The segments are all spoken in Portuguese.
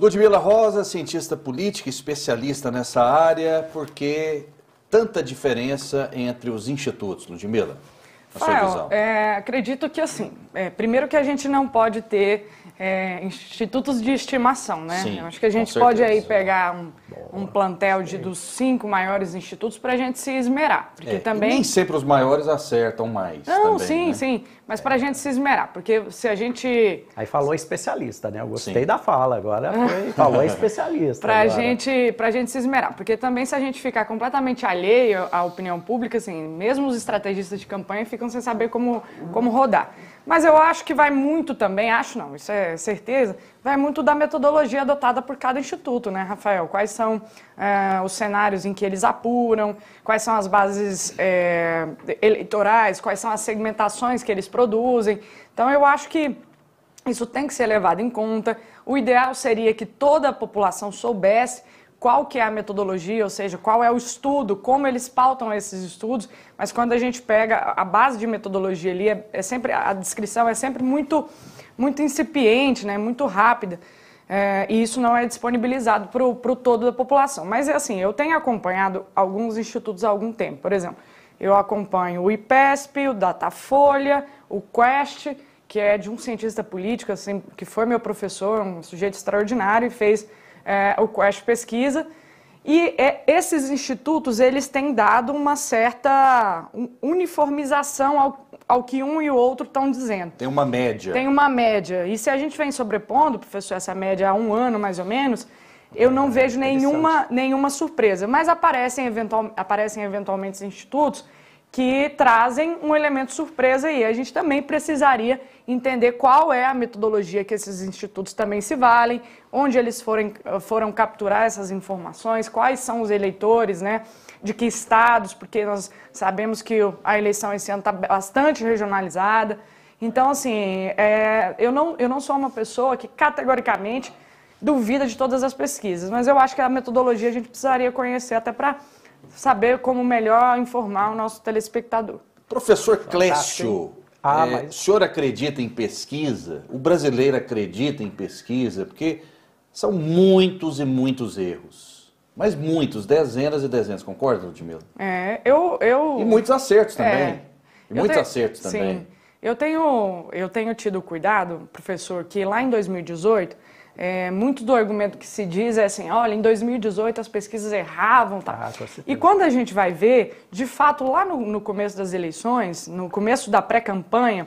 Ludmila Rosa, cientista política, especialista nessa área, porque tanta diferença entre os institutos, Ludmila? Na Fael, sua visão. É, acredito que assim, é, primeiro que a gente não pode ter é, institutos de estimação, né? Sim, Eu acho que a gente pode aí pegar um, um plantel de, dos cinco maiores institutos para a gente se esmerar. Porque é, também... Nem sempre os maiores acertam mais. Não, também, sim, né? sim. Mas para a é. gente se esmerar, porque se a gente. Aí falou especialista, né? Eu gostei sim. da fala agora. Foi... falou especialista. para gente, a gente se esmerar. Porque também se a gente ficar completamente alheio à opinião pública, assim, mesmo os estrategistas de campanha ficam sem saber como, como rodar. Mas eu acho que vai muito também, acho não, isso é é, certeza, vai muito da metodologia adotada por cada instituto, né, Rafael? Quais são é, os cenários em que eles apuram, quais são as bases é, eleitorais, quais são as segmentações que eles produzem. Então, eu acho que isso tem que ser levado em conta. O ideal seria que toda a população soubesse qual que é a metodologia, ou seja, qual é o estudo, como eles pautam esses estudos, mas quando a gente pega a base de metodologia ali, é, é sempre, a descrição é sempre muito, muito incipiente, né, muito rápida. É, e isso não é disponibilizado para o todo da população. Mas é assim, eu tenho acompanhado alguns institutos há algum tempo. Por exemplo, eu acompanho o IPESP, o Datafolha, o Quest, que é de um cientista político, assim, que foi meu professor, um sujeito extraordinário, e fez é, o Quest pesquisa. E é, esses institutos, eles têm dado uma certa uniformização ao, ao que um e o outro estão dizendo. Tem uma média. Tem uma média. E se a gente vem sobrepondo, professor, essa média há um ano mais ou menos, eu não é, vejo nenhuma, nenhuma surpresa. Mas aparecem, eventual, aparecem eventualmente institutos que trazem um elemento surpresa aí. A gente também precisaria entender qual é a metodologia que esses institutos também se valem, onde eles foram foram capturar essas informações, quais são os eleitores, né? De que estados, porque nós sabemos que a eleição esse ano está bastante regionalizada. Então, assim, é, eu, não, eu não sou uma pessoa que categoricamente duvida de todas as pesquisas, mas eu acho que a metodologia a gente precisaria conhecer até para saber como melhor informar o nosso telespectador. Professor tá, tá, Clécio, ah, é, mas... o senhor acredita em pesquisa? O brasileiro acredita em pesquisa? Porque são muitos e muitos erros. Mas muitos, dezenas e dezenas, concorda, Ludmila? É, eu, eu... E muitos acertos é. também. É, e muitos te... acertos também. Sim. Eu tenho, eu tenho tido cuidado, professor, que lá em 2018 é, muito do argumento que se diz é assim, olha, em 2018 as pesquisas erravam, tá? Ah, e quando a gente vai ver, de fato, lá no, no começo das eleições, no começo da pré-campanha,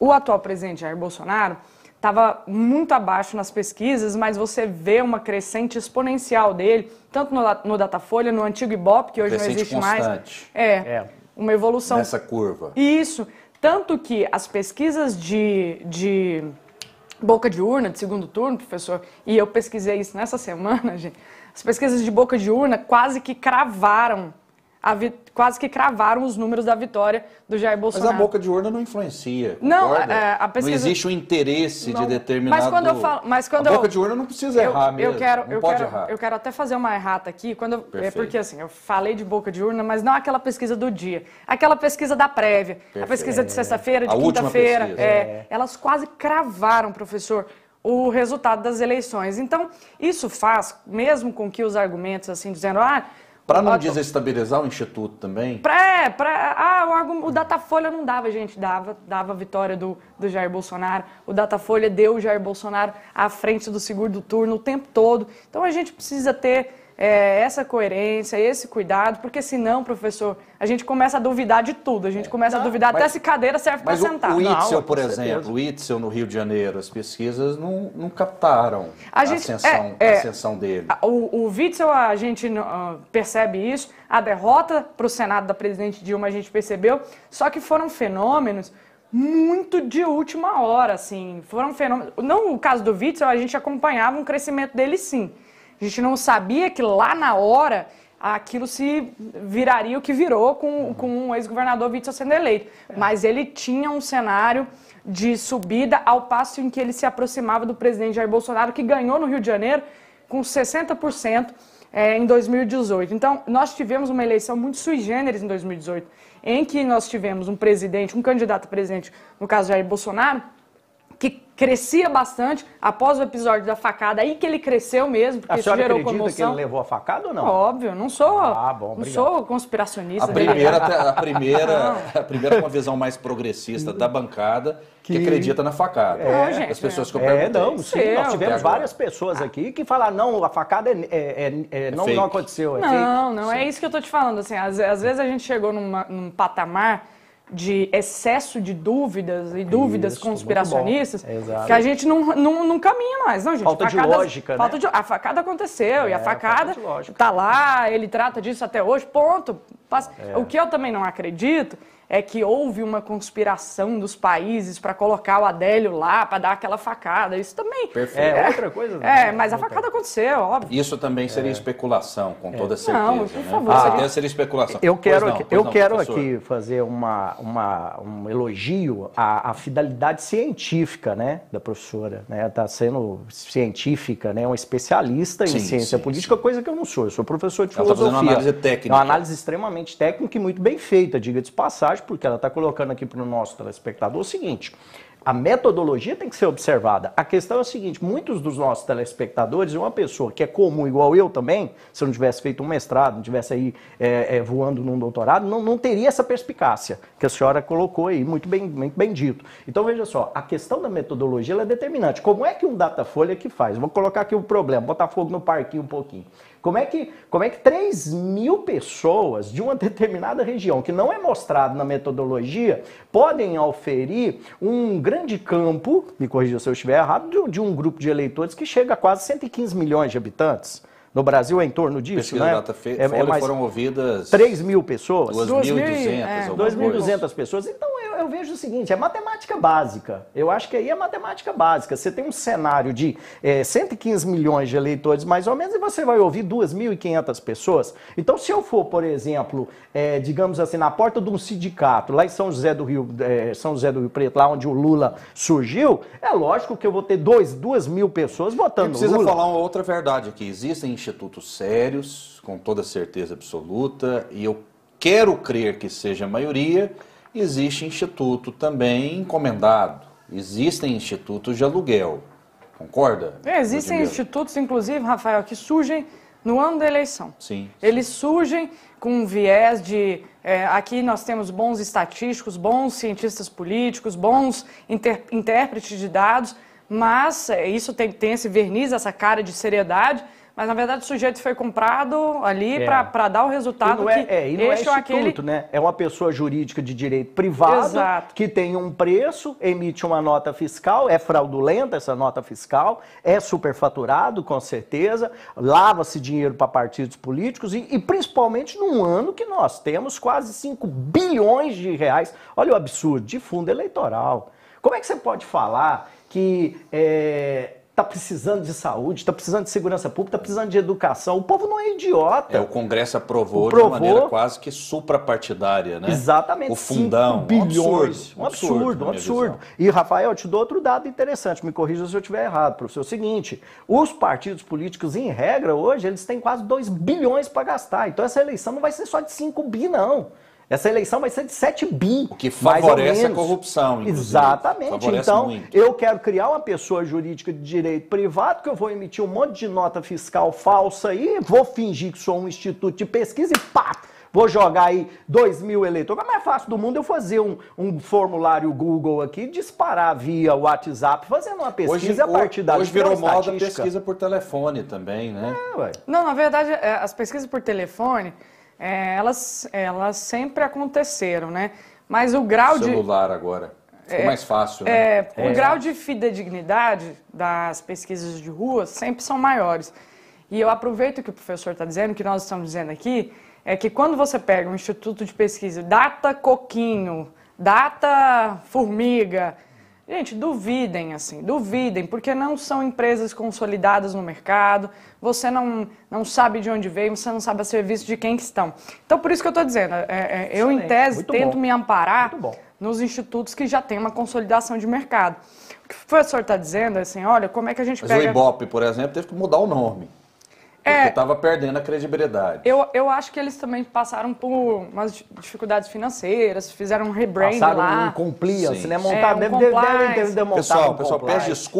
o atual presidente Jair Bolsonaro estava muito abaixo nas pesquisas, mas você vê uma crescente exponencial dele, tanto no, no Datafolha, no antigo Ibope, que hoje crescente não existe constante. mais. É, é, uma evolução. Nessa curva. Isso, tanto que as pesquisas de, de boca de urna de segundo turno, professor, e eu pesquisei isso nessa semana, gente. As pesquisas de boca de urna quase que cravaram quase que cravaram os números da vitória do Jair Bolsonaro. Mas a boca de urna não influencia. Não, é, a pesquisa... não existe o um interesse não. de determinado. Mas quando eu falo, mas quando a eu... boca de urna não precisa eu, errar mesmo. Eu quero, não eu pode quero, errar. Eu quero até fazer uma errata aqui quando eu... é porque assim eu falei de boca de urna, mas não aquela pesquisa do dia, aquela pesquisa da prévia, Perfeito. a pesquisa de sexta-feira, de quinta-feira, é. é, elas quase cravaram, professor o resultado das eleições. Então, isso faz, mesmo com que os argumentos assim dizendo, ah, para não desestabilizar o Instituto também? Pra, é, pra, ah, o, o Datafolha não dava, gente, dava, dava a vitória do, do Jair Bolsonaro. O Datafolha deu o Jair Bolsonaro à frente do segundo turno o tempo todo. Então a gente precisa ter é, essa coerência, esse cuidado, porque senão, professor, a gente começa a duvidar de tudo, a gente é. começa não, a duvidar mas, até se cadeira serve para sentar. O, o Itzel, por exemplo, o Itzel no Rio de Janeiro, as pesquisas não, não captaram a, gente, a é, ascensão, é, é, a ascensão dele. O, o Witzel, a gente uh, percebe isso, a derrota para o Senado da presidente Dilma a gente percebeu, só que foram fenômenos muito de última hora, assim, foram fenômenos... Não o caso do Witzel, a gente acompanhava um crescimento dele sim, a gente não sabia que lá na hora aquilo se viraria o que virou com, com o ex-governador Witzel sendo eleito. Mas ele tinha um cenário de subida ao passo em que ele se aproximava do presidente Jair Bolsonaro, que ganhou no Rio de Janeiro com 60%. É, eh, em 2018. Então, nós tivemos uma eleição muito sui generis em 2018, em que nós tivemos um presidente, um candidato a presidente, no caso Jair Bolsonaro, crescia bastante após o episódio da facada, aí que ele cresceu mesmo, porque a isso gerou comoção. que ele levou a facada ou não? Óbvio, não sou, ah, bom, não sou conspiracionista. A né? primeira, a primeira, a primeira com a visão mais progressista da bancada que, que acredita na facada. É, gente, as pessoas é. que eu é, não, sim, nós é, tivemos várias pessoas aqui que falaram, não, a facada é, é, é não, não, aconteceu. não, fake. não, sim. é isso que eu estou te falando. Assim, às, às vezes a gente chegou numa, num patamar de excesso de dúvidas e dúvidas Isso, conspiracionistas que a gente não, não, não caminha mais. Não, gente, falta facada, de lógica, falta né? de, a facada aconteceu é, e a é, facada está lá, ele trata disso até hoje, ponto. Passa, é. O que eu também não acredito é que houve uma conspiração dos países para colocar o Adélio lá, para dar aquela facada. Isso também. Perfeito. É, é outra coisa. Né? É, mas a facada aconteceu, óbvio. Isso também seria é. especulação, com é. toda certeza. Não, por né? favor. Né? Ah, seria... seria especulação. Eu quero, não, aqui, eu não, quero aqui fazer uma, uma, um elogio à, à fidelidade científica né, da professora. Está né? Tá sendo científica, né? uma especialista sim, em ciência sim, política, sim. coisa que eu não sou. Eu sou professor de Ela filosofia. Tá fazendo uma análise técnica. uma análise extremamente técnica e muito bem feita, diga de passagem mensagem, porque ela está colocando aqui para o nosso telespectador o seguinte: a metodologia tem que ser observada. A questão é a seguinte: muitos dos nossos telespectadores, uma pessoa que é comum, igual eu também, se eu não tivesse feito um mestrado, não tivesse aí é, é, voando num doutorado, não, não teria essa perspicácia que a senhora colocou aí, muito bem, muito bem dito. Então veja só: a questão da metodologia é determinante. Como é que um Datafolha é que faz? Vou colocar aqui o um problema, fogo no parquinho um pouquinho. Como é que, como é que 3 mil pessoas de uma determinada região, que não é mostrado na metodologia, podem oferir um grande campo, me corrija se eu estiver errado, de um grupo de eleitores que chega a quase 115 milhões de habitantes? No Brasil é em torno disso, Pesquisa né? Data fe... é, é mais... foram ouvidas... 3 mil pessoas? 2.200. É, 2.200 pessoas. Então, eu, eu, vejo o seguinte: é matemática básica. Eu acho que aí é matemática básica. Você tem um cenário de é, eh, 115 milhões de eleitores, mais ou menos, e você vai ouvir 2.500 pessoas. Então, se eu for, por exemplo, é, digamos assim, na porta de um sindicato, lá em São José do Rio, é, São José do Rio Preto, lá onde o Lula surgiu, é lógico que eu vou ter 2 mil pessoas votando precisa no precisa falar uma outra verdade aqui: existem institutos sérios, com toda certeza absoluta, e eu quero crer que seja a maioria existe instituto também encomendado, existem institutos de aluguel. Concorda? É, existem Ludmilla? institutos, inclusive, Rafael, que surgem no ano da eleição. Sim. Eles surgem com um viés de é, aqui nós temos bons estatísticos, bons cientistas políticos, bons intérpretes de dados, mas é, isso tem, tem esse verniz, essa cara de seriedade mas na verdade o sujeito foi comprado ali é. para dar o resultado e não é, que é, e não é instituto, aquele... né? É uma pessoa jurídica de direito privado Exato. que tem um preço, emite uma nota fiscal, é fraudulenta essa nota fiscal, é superfaturado com certeza, lava-se dinheiro para partidos políticos e, e principalmente num ano que nós temos quase 5 bilhões de reais. Olha o absurdo de fundo eleitoral. Como é que você pode falar que é, está precisando de saúde, está precisando de segurança pública, está precisando de educação. O povo não é idiota. É, o Congresso aprovou, o de maneira quase que suprapartidária, né? Exatamente. O fundão. bilhões. Um absurdo, um absurdo. um absurdo. E, Rafael, eu te dou outro dado interessante, me corrija se eu estiver errado, professor. É o seguinte, os partidos políticos, em regra, hoje, eles têm quase 2 bilhões para gastar. Então, essa eleição não vai ser só de 5 bi, não. Essa eleição vai ser de 7 bi. O que favorece a corrupção. Inclusive. Exatamente. Favorece então, muito. eu quero criar uma pessoa jurídica de direito privado, que eu vou emitir um monte de nota fiscal falsa aí, vou fingir que sou um instituto de pesquisa e pá! vou jogar aí 2 mil eleitores. É mais fácil do mundo eu fazer um, um formulário Google aqui, disparar via WhatsApp, fazendo uma pesquisa hoje, a partir da Hoje virou moda pesquisa por telefone também, né? É, Não, na verdade, é, as pesquisas por telefone é, elas, elas sempre aconteceram, né? Mas o grau o celular é de... Celular agora. Ficou é, mais fácil, né? É, o é. grau de fidedignidade das pesquisas de rua sempre são maiores. E eu aproveito que o professor está dizendo, que nós estamos dizendo aqui, é que quando você pega um instituto de pesquisa, data coquinho, data formiga, Gente, duvidem, assim, duvidem, porque não são empresas consolidadas no mercado, você não, não sabe de onde veio, você não sabe a serviço de quem que estão. Então, por isso que eu estou dizendo, é, é, eu, em tese, Muito tento bom. me amparar nos institutos que já têm uma consolidação de mercado. O que o professor está dizendo é assim, olha, como é que a gente Mas pega... o Ibope, por exemplo, teve que mudar o nome. É. Porque é, estava perdendo a credibilidade. Eu, eu acho que eles também passaram por umas dificuldades financeiras, fizeram um rebranding. passaram lá. um compliance, assim, né? Montar, é, um deve, deve, deve, deve montar Pessoal, um pessoal, peço desculpa.